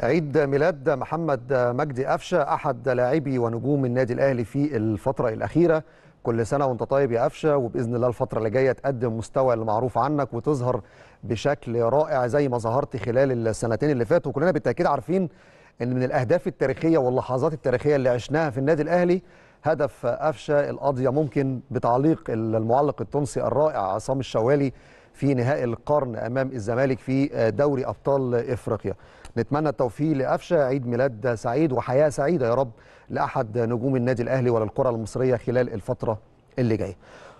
عيد ميلاد محمد مجدي قفشه احد لاعبي ونجوم النادي الاهلي في الفتره الاخيره كل سنه وانت طيب يا قفشه وباذن الله الفتره اللي جايه تقدم مستوى المعروف عنك وتظهر بشكل رائع زي ما ظهرت خلال السنتين اللي فاتوا وكلنا بالتاكيد عارفين ان من الاهداف التاريخيه واللحظات التاريخيه اللي عشناها في النادي الاهلي هدف قفشه القضيه ممكن بتعليق المعلق التونسي الرائع عصام الشوالي في نهائي القرن امام الزمالك في دوري ابطال افريقيا نتمنى التوفيق لقفشه عيد ميلاد سعيد وحياه سعيده يا رب لاحد نجوم النادي الاهلي وللكره المصريه خلال الفتره اللي جايه